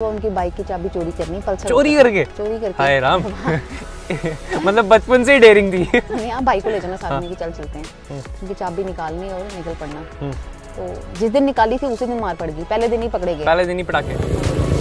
तो उनकी बाइक की चाबी चोरी करनी पल्सर चोरी करके चोरी करके हाय राम मतलब बचपन से ही डेयरिंग थी यहाँ बाइक को ले जाना साथ में हाँ। कि चल चलते हैं हम्म। उनकी चाबी निकालनी और निकल पड़ना हम्म। तो जिस दिन निकाली थी उसी दिन मार पड़ गई पहले दिन ही पकड़े गए पहले दिन ही पटाखे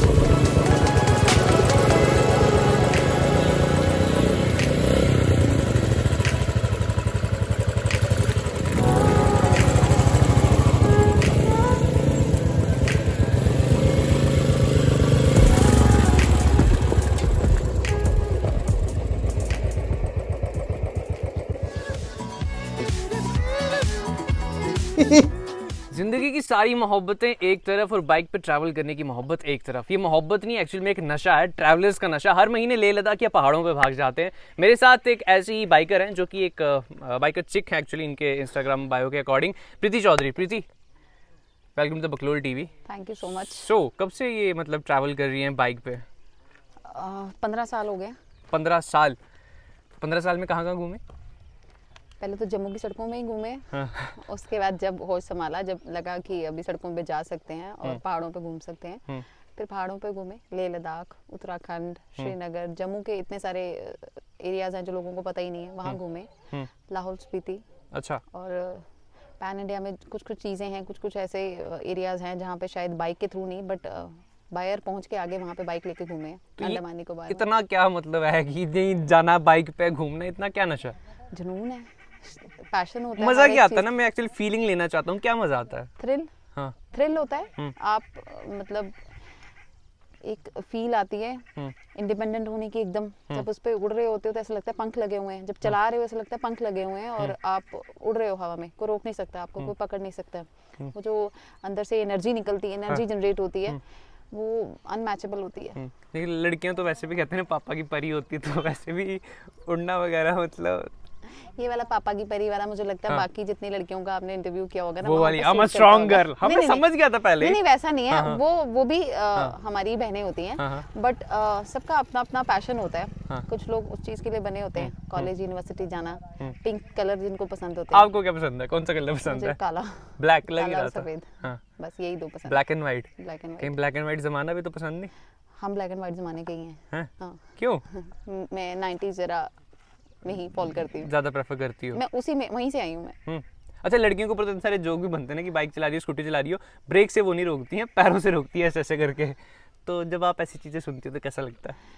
सारी मोहब्बतें एक तरफ और बाइक पे ट्रैवल करने की मोहब्बत एक तरफ ये मोहब्बत नहीं एक्चुअली में एक नशा है ट्रैवलर्स का नशा हर महीने ले लद्दाख या पहाड़ों पे भाग जाते हैं मेरे साथ एक ऐसी ही बाइकर हैं जो कि एक बाइकर चिक है एक्चुअली इनके इंस्टाग्राम बायो के according Preeti Chaudhary Preeti welcome to Baklol TV thank you so much so कब से ये मतलब ट्रैवल कर रही हैं बाइक पे पंद्रह साल हो गए पंद्रह साल पंद्रह साल में कहाँ कहाँ घूमे पहले तो जम्मू की सड़कों में ही घूमे हाँ। उसके बाद जब होश संभाला जब लगा कि अभी सड़कों पे जा सकते हैं और हम्म। पहाड़ों पे घूम सकते हैं हम्म। फिर पहाड़ों पे घूमे लेह लद्दाख उत्तराखंड हम्म। श्रीनगर जम्मू के इतने सारे एरियाज हैं जो लोगों को पता ही नहीं है वहाँ घूमे लाहौल स्पीति अच्छा और पैन इंडिया में कुछ कुछ चीज़ें हैं कुछ कुछ ऐसे एरियाज हैं जहाँ पे शायद बाइक के थ्रू नहीं बट बायर पहुंच के आगे वहाँ पे बाइक लेके घूमे तो अंडमानी को निकोबार इतना क्या मतलब है कि जाना बाइक पे घूमना इतना क्या नशा जुनून है पैशन होता है मजा क्या आता है ना मैं एक्चुअली फीलिंग लेना चाहता हूँ क्या मजा आता है थ्रिल हाँ थ्रिल होता है हम्म। आप मतलब एक फील आती है इंडिपेंडेंट हम्म। होने की एकदम हम्म। जब उस पर उड़ रहे होते हो तो ऐसा लगता है पंख लगे हुए हैं जब चला रहे हो ऐसा लगता है पंख लगे हुए हैं और आप उड़ रहे हो हवा में कोई रोक नहीं सकता आपको कोई पकड़ नहीं सकता वो जो अंदर से एनर्जी निकलती है एनर्जी हाँ। जनरेट होती है वो अनमैचेबल होती है लेकिन लड़कियां तो वैसे भी कहते हैं पापा की परी होती है तो वैसे भी उड़ना वगैरह मतलब ये वाला पापा की परी वाला मुझे लगता है हाँ. बाकी जितनी लड़कियों का आपने इंटरव्यू किया होगा ना वो वाली आई स्ट्रांग गर्ल हमने समझ गया था पहले नहीं नहीं वैसा नहीं है हाँ, हाँ। वो वो भी हाँ। हमारी बहनें होती हैं बट सबका अपना अपना पैशन होता है कुछ लोग उस चीज के लिए बने होते हैं कॉलेज यूनिवर्सिटी जाना पिंक कलर जिनको पसंद होता है आपको क्या पसंद है कौन सा कलर पसंद है काला ब्लैक लग रहा था सफेद बस यही दो पसंद black and white black and white black and white जमाना भी तो पसंद नहीं हम ब्लैक एंड व्हाइट जमाने के ही हैं है? क्यों मैं 90s जरा में ही फॉल करती हूँ ज्यादा प्रेफर करती हूँ मैं उसी में वहीं से आई हूँ मैं हम्म। अच्छा लड़कियों के ऊपर तो सारे जोक भी बनते हैं कि बाइक चला रही हो स्कूटी चला रही हो ब्रेक से वो नहीं रोकती हैं पैरों से रोकती है ऐसे ऐसे करके तो जब आप ऐसी चीज़ें सुनती हो तो कैसा लगता है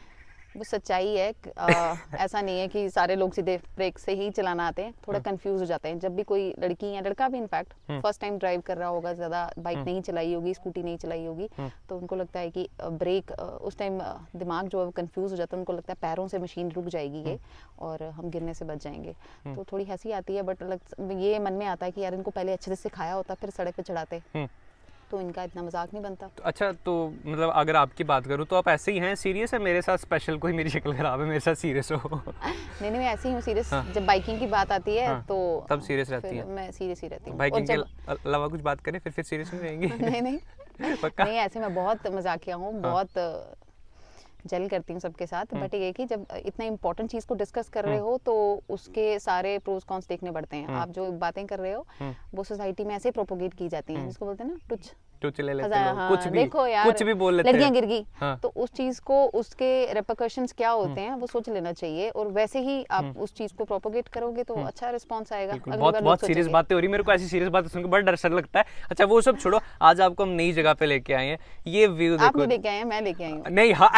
वो सच्चाई है आ, ऐसा नहीं है कि सारे लोग सीधे ब्रेक से ही चलाना आते हैं थोड़ा कंफ्यूज हम्म। हो जाते हैं जब भी कोई लड़की या लड़का भी इनफैक्ट फर्स्ट टाइम ड्राइव कर रहा होगा ज़्यादा बाइक हम्म। नहीं चलाई होगी स्कूटी नहीं चलाई होगी हम्म। तो उनको लगता है कि ब्रेक उस टाइम दिमाग जो है वो कन्फ्यूज़ हो जाता है उनको लगता है पैरों से मशीन रुक जाएगी ये और हम गिरने से बच जाएंगे तो थोड़ी हंसी आती है बट ये मन में आता है कि यार इनको पहले अच्छे से सिखाया होता फिर सड़क पर चढ़ाते तो इनका इतना मजाक नहीं बनता तो अच्छा तो मतलब अगर आपकी बात करूँ तो आप ऐसे ही हैं सीरियस है मेरे साथ स्पेशल कोई मेरी शक्ल खराब है मेरे साथ सीरियस हो नहीं नहीं मैं ऐसे ही हूँ सीरियस हाँ। जब बाइकिंग की बात आती है हाँ। तो तब सीरियस रहती है मैं सीरियस ही रहती हूँ बाइकिंग के अलावा कुछ बात करें फिर फिर सीरियस नहीं रहेंगे नहीं नहीं नहीं ऐसे मैं बहुत मजाकिया हूँ हाँ। बहुत जल करती हूँ सबके साथ बट हम्म। ये कि जब इतना इंपॉर्टेंट चीज को डिस्कस कर रहे हम्म। हो तो उसके सारे प्रोज कॉन्स देखने पड़ते हैं हम्म। आप जो बातें कर रहे हो वो सोसाइटी में ऐसे प्रोपोगेट की जाती हैं जिसको बोलते हैं ना टुच चूचले लेते हैं हाँ, कुछ भी देखो यार कुछ भी बोल लेते लड़कियां गिर गई हाँ। तो उस चीज को उसके रेपरकशन क्या हम्म। होते हैं वो सोच लेना चाहिए और वैसे ही आप हम्म। उस चीज को प्रोपोगेट करोगे तो हम्म। अच्छा रिस्पॉन्स आएगा बहुत बहुत सीरियस बातें हो रही मेरे को ऐसी सीरियस बातें सुनकर बड़ा डर सर लगता है अच्छा वो सब छोड़ो आज आपको हम नई जगह पे लेके आए हैं ये व्यू देखो लेके आए हैं मैं लेके आई हूँ नहीं हाँ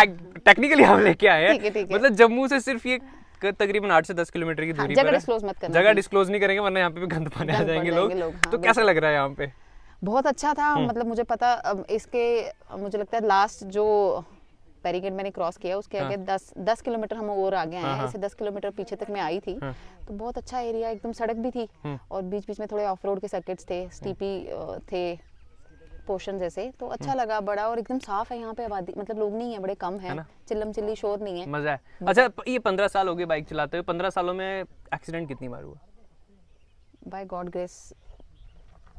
टेक्निकली हम लेके आए हैं मतलब जम्मू से सिर्फ ये तकरीबन आठ से दस किलोमीटर की हाँ, दूरी जगह डिस्क्लोज मत करना जगह डिस्क्लोज नहीं करेंगे वरना यहाँ पे भी गंद पाने आ जाएंगे लोग, हाँ, तो कैसा लग रहा है यहाँ पे बहुत अच्छा था हम्म। मतलब मुझे पता इसके मुझे लगता है लास्ट जो बैरिकेड मैंने क्रॉस किया उसके हाँ। आगे दस दस किलोमीटर हम और आगे आए हाँ, हैं हाँ। ऐसे दस किलोमीटर पीछे तक मैं आई थी तो बहुत अच्छा एरिया एकदम सड़क भी थी हम्म। और बीच बीच में थोड़े ऑफ रोड के सर्किट्स थे स्टीपी थे पोर्शन जैसे तो अच्छा हम्म। लगा बड़ा और एकदम साफ है यहाँ पे आबादी मतलब लोग नहीं है बड़े कम है चिल्लम चिल्ली शोर नहीं है मजा है अच्छा ये पंद्रह साल हो गए बाइक चलाते हुए पंद्रह सालों में एक्सीडेंट कितनी बार हुआ बाय गॉड ग्रेस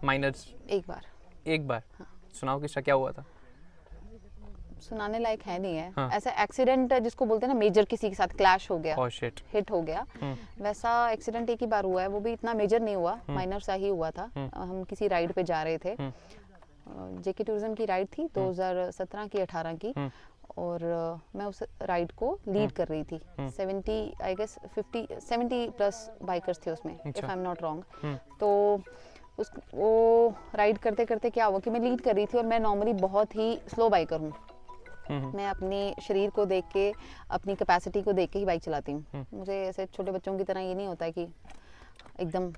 माइनर्स एक बार एक बार हाँ। सुनाओ किसका क्या हुआ था सुनाने लायक है नहीं है हाँ. ऐसा एक्सीडेंट जिसको बोलते हैं ना मेजर किसी के साथ क्लैश हो गया oh, हिट हो गया हम्म। वैसा एक्सीडेंट एक ही बार हुआ है वो भी इतना मेजर नहीं हुआ माइनर हम्म। सा ही हुआ था हम्म। हम किसी राइड पे जा रहे थे जेके टूरिज्म की राइड थी 2017 की 18 की और मैं उस राइड को लीड कर रही थी 70 आई गेस 50 70 प्लस बाइकर्स थे उसमें if I am not wrong तो उस वो राइड करते करते क्या हुआ कि मैं लीड कर रही थी और मैं नॉर्मली बहुत ही स्लो बाइकर हूँ हम्म, हम्म। मैं अपने शरीर को देख के अपनी कैपेसिटी को देख के ही बाइक चलाती हूँ हम्म। मुझे ऐसे छोटे बच्चों की तरह ये नहीं होता कि एकदम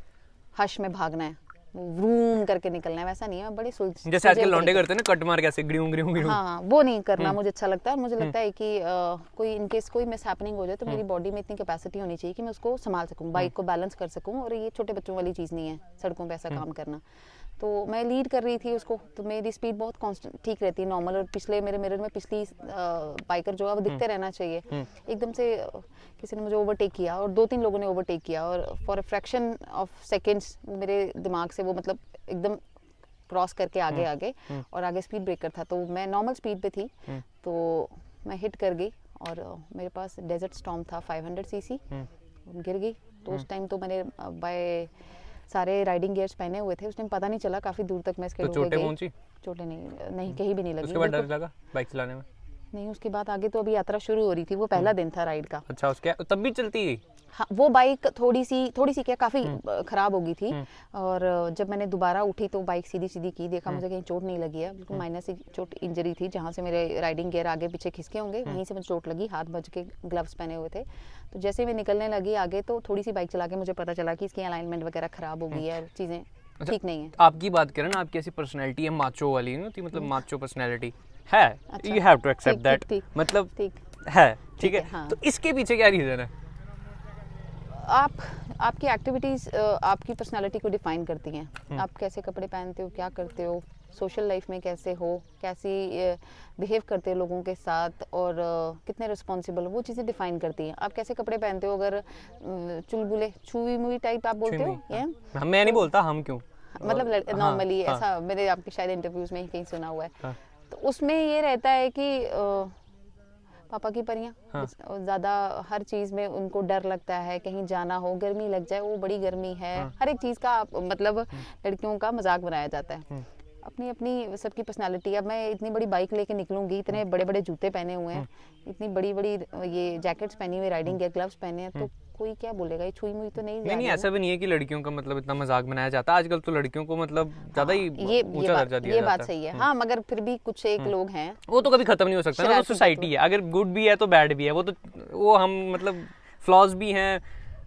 हश में भागना है रूम करके निकलना है वैसा नहीं है बड़े सुलझ जैसे आजकल लौंडे करते हैं ना कट मार कैसे ग्रियों ग्रियों ग्रियों हाँ वो नहीं करना हम्म। मुझे अच्छा लगता है और मुझे हम्म। लगता है कि आ, कोई इनकेस कोई मिस हैपनिंग हो जाए तो हम्म। मेरी बॉडी में इतनी कैपेसिटी होनी चाहिए कि मैं उसको संभाल सकूँ बाइक को बैलेंस कर सकूँ और ये छोटे बच्चों वाली चीज़ नहीं है सड़कों पर ऐसा काम करना तो मैं लीड कर रही थी उसको तो मेरी स्पीड बहुत कांस्टेंट ठीक रहती है नॉर्मल और पिछले मेरे मिरर में पिछली बाइकर जो है वो दिखते हम्म। रहना चाहिए हम्म। एकदम से किसी ने मुझे ओवरटेक किया और दो तीन लोगों ने ओवरटेक किया और for a fraction of seconds मेरे दिमाग से वो मतलब एकदम क्रॉस करके आगे हम्म। आगे और आगे स्पीड ब्रेकर था तो मैं नॉर्मल स्पीड पे थी तो मैं हिट कर गई और मेरे पास डेजर्ट स्टॉम था 500 सीसी गिर गई तो उस टाइम तो मैंने बाय सारे राइडिंग गियर्स पहने हुए थे उस टाइम पता नहीं चला काफ़ी दूर तक मैं इसके तो चोटे पहुंची चोटे नहीं नहीं कहीं भी नहीं लगी उसके बाद डर लगा बाइक चलाने में नहीं उसके बाद आगे तो अभी यात्रा शुरू हो रही थी वो पहला हम्म। दिन था राइड का अच्छा उसके तब भी चलती हाँ, वो बाइक थोड़ी सी थोड़ी सी क्या काफ़ी हम्म। ख़राब हो गई थी हम्म। और जब मैंने दोबारा उठी तो बाइक सीधी सीधी की देखा हम्म। मुझे कहीं चोट नहीं लगी है बिल्कुल माइनस चोट इंजरी थी जहाँ से मेरे राइडिंग गियर आगे पीछे खिसके होंगे वहीं से मुझे चोट लगी हाथ बज के ग्लव्स पहने हुए थे तो जैसे मैं निकलने लगी आगे तो थोड़ी सी बाइक चला के मुझे पता चला कि इसकी अलाइनमेंट वगैरह ख़राब हो गई है और चीज़ें अच्छा, ठीक नहीं है आपकी बात करें ना आपकी ऐसी पर्सनैलिटी है माचो वाली ना मतलब माचो पर्सनैलिटी है you have to accept that मतलब है ठीक है हाँ। तो इसके पीछे क्या रीज़न है आप आपकी एक्टिविटीज़ आपकी पर्सनालिटी को डिफाइन करती हैं हम्म। आप कैसे कपड़े पहनते हो क्या करते हो सोशल लाइफ में कैसे हो कैसी बिहेव करते हो लोगों के साथ और कितने रिस्पॉन्सिबल हो वो चीज़ें डिफाइन करती हैं आप कैसे कपड़े पहनते हो अगर चुलबुले छुई मुई टाइप आप बोलते हो ये हाँ, मैं नहीं बोलता हम क्यों मतलब नॉर्मली हाँ, हाँ। ऐसा मेरे मैंने आपके शायद इंटरव्यूज में ही कहीं सुना हुआ है तो उसमें ये रहता है कि पापा की परियां हाँ। ज्यादा हर चीज में उनको डर लगता है कहीं जाना हो गर्मी लग जाए वो बड़ी गर्मी है हाँ। हर एक चीज का मतलब हम्म। लड़कियों का मजाक बनाया जाता है हम्म। अपनी अपनी सबकी पर्सनालिटी अब मैं इतनी बड़ी बाइक लेके निकलूंगी इतने हम्म। बड़े बड़े जूते पहने हुए हैं इतनी बड़ी बड़ी ये जैकेट्स पहनी हुई राइडिंग के ग्लव्स पहने हैं तो कोई क्या बोलेगा ये छुई मुई तो नहीं नहीं, नहीं ऐसा भी नहीं है कि लड़कियों का मतलब इतना मजाक बनाया जाता है आजकल तो लड़कियों को मतलब ज्यादा ही हाँ, ये ये बात, ये बात सही है हम्म। हाँ मगर फिर भी कुछ एक हम्म। लोग हैं वो तो कभी खत्म नहीं हो सकता ना सोसाइटी तो- है अगर गुड भी है तो बैड भी है वो तो वो हम मतलब फ्लॉज भी हैं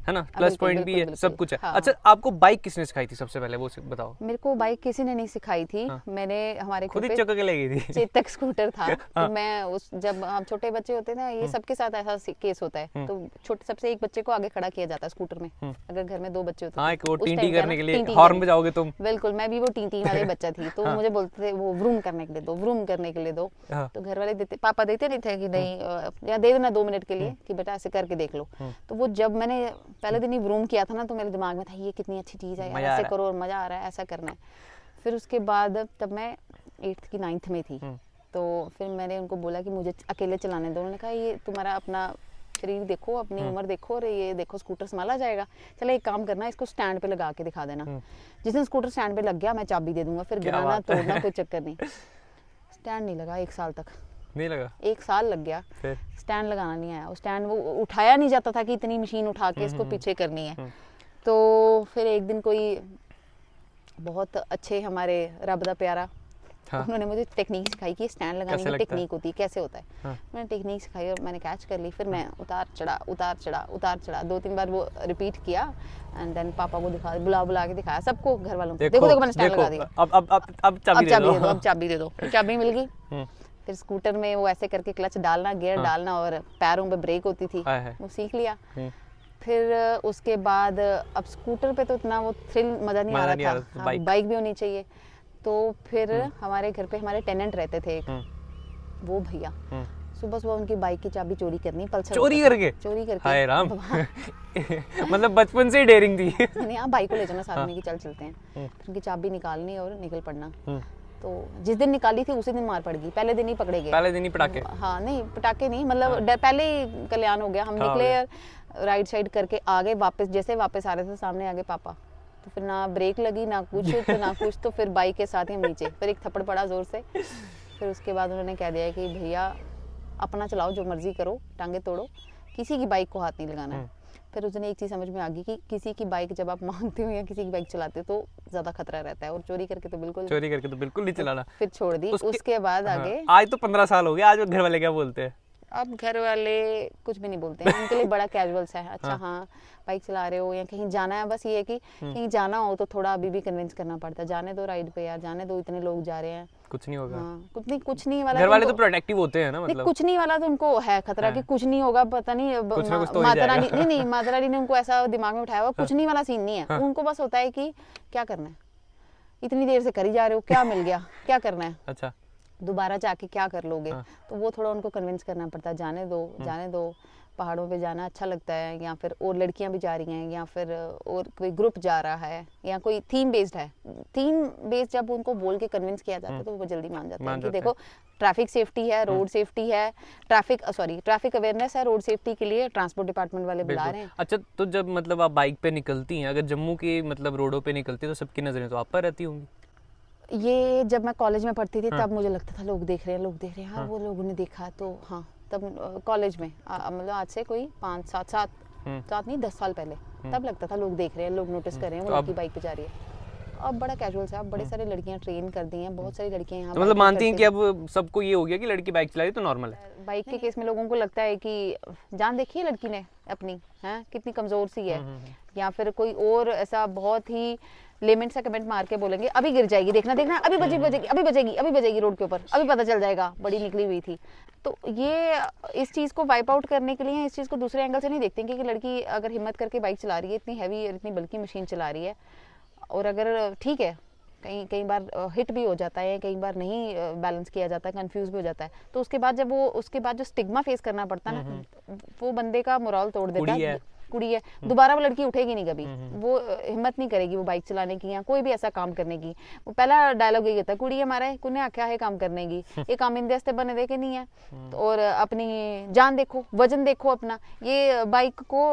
है ना प्लस हाँ, पॉइंट भी है सब कुछ है हाँ। अच्छा आपको बाइक किसने सिखाई थी सबसे पहले वो बताओ मेरे को बाइक किसी ने नहीं सिखाई थी हाँ। मैंने हमारे खुद ही चक्कर के लगी थी चेतक स्कूटर था हाँ। तो मैं उस जब हम छोटे बच्चे होते हैं ना ये हम्म। सबके साथ ऐसा केस होता है हम्म। तो छोटे सबसे एक बच्चे को आगे खड़ा किया जाता है स्कूटर में हम्म। अगर घर में दो बच्चे होते हैं हाँ, तो करने के लिए हॉर्न बजाओगे तुम बिल्कुल मैं भी वो टी टी वाली बच्चा थी तो हाँ। मुझे बोलते थे वो व्रूम करने के लिए दो व्रूम करने के लिए दो तो घर वाले देते पापा देते नहीं थे कि नहीं या दे देना दो मिनट के लिए कि बेटा ऐसे करके देख लो तो वो जब मैंने पहले दिन ही ब्रूम किया था ना तो मेरे दिमाग में था ये कितनी अच्छी चीज़ है ऐसे करो और मज़ा आ रहा है ऐसा करना है फिर उसके बाद तब मैं एट्थ की नाइन्थ में थी हम्म। तो फिर मैंने उनको बोला कि मुझे अकेले चलाने दो उन्होंने कहा ये तुम्हारा अपना शरीर देखो अपनी हम्म। उम्र देखो और ये देखो स्कूटर संभाला जाएगा चलो एक काम करना इसको स्टैंड पे लगा के दिखा देना हम्म। जिस दिन स्कूटर स्टैंड पे लग गया मैं चाबी दे दूंगा फिर गिराना तोड़ना कोई चक्कर नहीं स्टैंड नहीं लगा एक साल तक नहीं लगा एक साल लग गया स्टैंड लगाना नहीं आया स्टैंड वो उठाया नहीं जाता था कि इतनी मशीन उठा के हम्म, इसको हम्म, पीछे करनी है हम्म। तो फिर एक दिन कोई बहुत अच्छे हमारे रब का प्यारा हाँ। उन्होंने मुझे टेक्निक सिखाई कि स्टैंड लगाने की टेक्निक होती है कैसे होता है हाँ। मैंने टेक्निक सिखाई और मैंने कैच कर ली फिर हाँ। मैं उतार चढ़ा उतार चढ़ा उतार चढ़ा दो तीन बार वो रिपीट किया एंड देन पापा को दिखा बुला बुला के दिखाया सबको घर वालों को देखो देखो मैंने स्टैंड लगा दिया अब अब अब अब चाबी दे दो अब चाबी दे दो चाबी मिल गई फिर स्कूटर में वो ऐसे करके क्लच डालना गियर हाँ। डालना और पैरों पे ब्रेक होती थी वो सीख लिया फिर उसके बाद अब स्कूटर पे तो इतना वो थ्रिल मज़ा नहीं आ रहा था बाइक।, हाँ, भी होनी चाहिए तो फिर हम्म। हमारे घर पे हमारे टेनेंट रहते थे एक हम्म। वो भैया हम्म। सुबह सुबह उनकी बाइक की चाबी चोरी करनी पल्सर चोरी करके चोरी करके हाय राम मतलब बचपन से ही डेयरिंग थी नहीं आप बाइक को ले जाना साथ में हाँ। कि चल चलते हैं फिर उनकी चाबी निकालनी और निकल पड़ना तो जिस दिन निकाली थी उसी दिन मार पड़ गई पहले दिन ही पकड़े गए पहले दिन ही पटाखे हाँ नहीं पटाखे नहीं मतलब हाँ। पहले ही कल्याण हो गया हम हाँ निकले राइट साइड करके आ गए वापस जैसे वापस आ रहे थे सामने आ गए पापा तो फिर ना ब्रेक लगी ना कुछ तो ना कुछ तो फिर बाइक के साथ ही नीचे फिर एक थप्पड़ पड़ा जोर से फिर उसके बाद उन्होंने कह दिया कि भैया अपना चलाओ जो मर्जी करो टांगे तोड़ो किसी की बाइक को हाथ नहीं लगाना है हम्म। फिर उस दिन एक चीज़ समझ में आ गई कि किसी की बाइक जब आप मांगते हो या किसी की बाइक चलाते हो तो ज़्यादा खतरा रहता है और चोरी करके तो बिल्कुल चोरी करके तो बिल्कुल नहीं चलाना फिर छोड़ दी उसके, उसके बाद हाँ, आगे आज तो पंद्रह साल हो गया आज घर वाले क्या बोलते हैं अब घर वाले कुछ भी नहीं बोलते हैं उनके लिए बड़ा कैजुअल सा है अच्छा हाँ, हाँ बाइक चला रहे हो या कहीं जाना है बस ये है कि हम्म। कहीं जाना हो तो थोड़ा अभी भी कन्विंस करना पड़ता है जाने दो राइड पे यार जाने दो इतने लोग जा रहे हैं कुछ नहीं होगा हाँ, कुछ नहीं कुछ नहीं वाला घर वाले तो प्रोटेक्टिव होते हैं ना मतलब कुछ नहीं वाला तो उनको है खतरा कि हाँ। कुछ नहीं होगा पता नहीं तो माता रानी नहीं नहीं माता रानी ने उनको ऐसा दिमाग में उठाया हुआ कुछ हाँ। नहीं वाला सीन नहीं है हाँ। उनको बस होता है कि क्या करना है इतनी देर से करी जा रहे हो क्या मिल गया क्या करना है अच्छा दोबारा जाके क्या कर लोगे हाँ. तो वो थोड़ा उनको कन्विंस करना पड़ता है जाने दो जाने दो पहाड़ों पे जाना अच्छा लगता है या फिर और लड़कियां भी जा रही हैं या फिर और कोई ग्रुप जा रहा है या कोई थीम बेस्ड है थीम बेस्ड जब उनको बोल के कन्विंस किया जाता है तो हम्म। वो जल्दी मान जाते हैं कि देखो ट्रैफिक सेफ्टी है रोड हम्म। सेफ्टी है ट्रैफिक सॉरी ट्रैफिक अवेयरनेस है रोड सेफ्टी के लिए ट्रांसपोर्ट डिपार्टमेंट वाले बुला रहे हैं अच्छा तो जब मतलब आप बाइक पे निकलती हैं अगर जम्मू के मतलब रोडों पे निकलती है तो सबकी नज़रें तो आप पर रहती होंगी ये जब मैं कॉलेज में पढ़ती थी हाँ। तब मुझे लगता था लोग देख रहे हैं लोग देख रहे हैं हाँ, हाँ। वो लोगों ने देखा तो हाँ तब कॉलेज में मतलब आज से कोई पाँच सात सात हम्म। सात नहीं दस साल पहले हम्म। तब लगता था लोग देख रहे हैं लोग नोटिस हम्म। कर रहे हैं तो वो लड़की बाइक पे जा रही है अब बड़ा कैजुअल है अब बड़े सारे लड़कियां ट्रेन कर दी हैं बहुत सारी लड़कियां यहाँ तो मतलब मानती हैं कि अब सबको ये हो गया कि लड़की बाइक चला रही तो नॉर्मल है बाइक के केस में लोगों को लगता है कि जान देखिए लड़की ने अपनी है कितनी कमजोर सी है या फिर कोई और ऐसा बहुत ही लेमेंट सा कमेंट मार के बोलेंगे अभी गिर जाएगी देखना देखना अभी बजेगी बजेगी अभी बजेगी अभी बजेगी रोड के ऊपर अभी पता चल जाएगा बड़ी निकली हुई थी तो ये इस चीज़ को वाइप आउट करने के लिए इस चीज़ को दूसरे एंगल से नहीं देखते हैं कि लड़की अगर हिम्मत करके बाइक चला रही है इतनी हैवी इतनी बल्कि मशीन चला रही है और अगर ठीक है कहीं कई बार हिट भी हो जाता है कई बार नहीं बैलेंस किया जाता है कंफ्यूज भी हो जाता है तो उसके बाद जब वो उसके बाद जो स्टिग्मा फेस करना पड़ता है ना हम्म, हम्म। वो बंदे का मोरल तोड़ देता है कुड़ी है दोबारा वो लड़की उठेगी नहीं कभी हम्म, हम्म। वो हिम्मत नहीं करेगी वो बाइक चलाने की या कोई भी ऐसा काम करने की वो पहला डायलॉग यही होता है कुड़ी हमारा कुने आख्या है काम करने की ये काम इंदे वास्ते बने दे के नहीं है हम्म। तो और अपनी जान देखो वजन देखो अपना ये बाइक को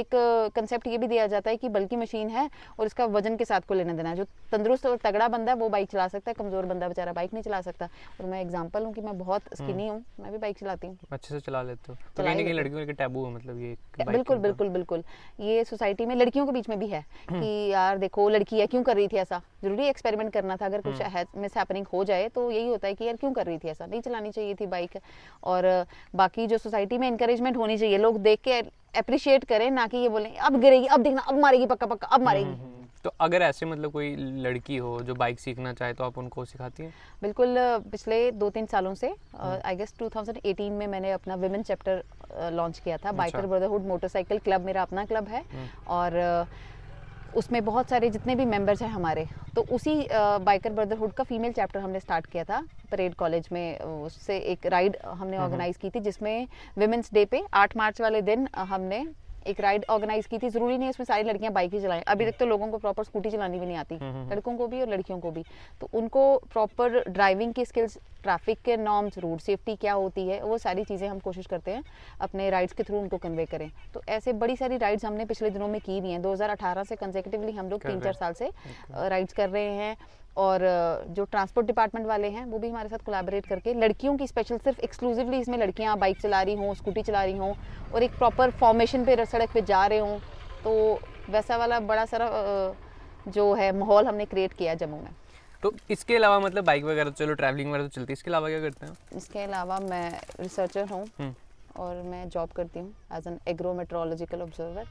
एक कंसेप्ट ये भी दिया जाता है कि बल्कि मशीन है और इसका वजन के साथ को लेने देना है जो तंदुरुस्त और तगड़ा बंदा है वो बाइक चला सकता है कमजोर बंदा बेचारा बाइक नहीं चला सकता और मैं एग्जाम्पल हूँ कि मैं बहुत स्किनी हूँ मैं भी बाइक चलाती हूँ अच्छे से चला लेते हो तो लड़कियों के टैबू है मतलब ये बिल्कुल बिल्कुल बिल्कुल बिल्कुल ये सोसाइटी में लड़कियों के बीच में भी है हम्म। कि यार देखो लड़की है क्यों कर रही थी ऐसा जरूरी एक्सपेरिमेंट करना था अगर कुछ मिस हम्म। हैपनिंग हो जाए तो यही होता है कि यार क्यों कर रही थी ऐसा नहीं चलानी चाहिए थी बाइक और बाकी जो सोसाइटी में इंकरेजमेंट होनी चाहिए लोग देख के अप्रिशिएट करें ना कि ये बोलें अब गिरेगी अब देखना अब मारेगी पक्का पक्का अब मारेगी हम्म, तो अगर ऐसे मतलब कोई लड़की हो जो बाइक सीखना चाहे तो आप उनको सिखाती हैं बिल्कुल पिछले दो तीन सालों से आई गेस 2018 में मैंने अपना विमेन चैप्टर लॉन्च किया था बाइकर ब्रदरहुड मोटरसाइकिल क्लब मेरा अपना क्लब है हम्म। और उसमें बहुत सारे जितने भी मेंबर्स हैं हमारे तो उसी बाइकर ब्रदरहुड का फीमेल चैप्टर हमने स्टार्ट किया था परेड कॉलेज में उससे एक राइड हमने ऑर्गेनाइज हम्म, हम्म। की थी जिसमें वेमेंस डे पे आठ मार्च वाले दिन हमने एक राइड ऑर्गेनाइज की थी जरूरी नहीं है इसमें सारी लड़कियां बाइक ही चलाएं अभी तक तो लोगों को प्रॉपर स्कूटी चलानी भी नहीं आती हम्म, हम्म, हम्म। लड़कों को भी और लड़कियों को भी तो उनको प्रॉपर ड्राइविंग की स्किल्स ट्रैफिक के नॉर्म्स रोड सेफ्टी क्या होती है वो सारी चीज़ें हम कोशिश करते हैं अपने राइड्स के थ्रू उनको कन्वे करें तो ऐसे बड़ी सारी राइड्स हमने पिछले दिनों में की हुई हैं 2018 से कंजेकटिवली हम लोग तीन चार साल से राइड्स कर रहे हैं और जो ट्रांसपोर्ट डिपार्टमेंट वाले हैं वो भी हमारे साथ कोलैबोरेट करके लड़कियों की स्पेशल सिर्फ एक्सक्लूसिवली इसमें लड़कियां बाइक चला रही हों स्कूटी चला रही हों और एक प्रॉपर फॉर्मेशन पे सड़क पे जा रहे हों तो वैसा वाला बड़ा सारा जो है माहौल हमने क्रिएट किया जम्मू में तो इसके अलावा मतलब बाइक वगैरह तो चलो ट्रैवलिंग वगैरह तो चलती है इसके अलावा क्या करते हैं इसके अलावा मैं रिसर्चर हूँ हम्म। और मैं जॉब करती हूँ एज एन एग्रोमेट्रोलॉजिकल ऑब्जर्वर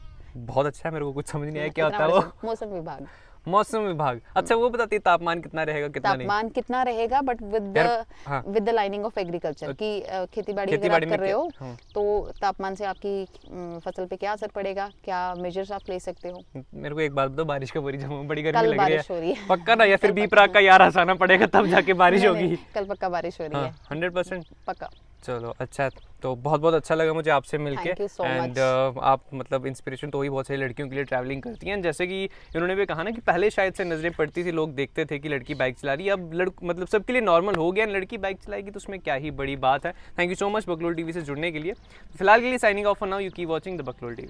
बहुत अच्छा है मेरे को कुछ समझ नहीं आया क्या होता है वो मौसम विभाग मौसम विभाग अच्छा वो बताती है तापमान कितना रहेगा कितना तापमान नहीं? कितना रहेगा but with the with the lining of agriculture की खेती बाड़ी अगर आप कर रहे हो हाँ। तो तापमान से आपकी फसल पे क्या असर पड़ेगा क्या मेजर्स आप ले सकते हो मेरे को एक बात बताओ बारिश का बुरी जमा बड़ी गर्मी लग रही है पक्का ना या फिर बीपराग का यार हंसाना पड़ेगा तब जाके बारिश होगी कल पक्का बारिश हो रही हाँ, है हंड्रेड परसेंट पक्का चलो अच्छा तो बहुत बहुत अच्छा लगा मुझे आपसे मिलके एंड so uh, आप मतलब इंस्पिरेशन तो ही बहुत सारी लड़कियों के लिए ट्रैवलिंग करती हैं जैसे कि इन्होंने भी कहा ना कि पहले शायद से नजरें पड़ती थी लोग देखते थे कि लड़की बाइक चला रही है अब लड़क मतलब सबके लिए नॉर्मल हो गया लड़की बाइक चलाएगी तो उसमें क्या ही बड़ी बात है thank you so much Baklol T से जुड़ने के लिए फिलहाल के लिए साइनिंग ऑफ नाउ यू की watching the Baklol V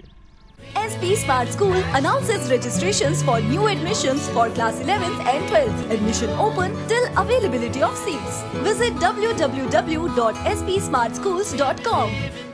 SP Smart School announces registrations for new admissions for class 11th and 12th. Admission open till availability of seats. Visit www.spsmartschools.com.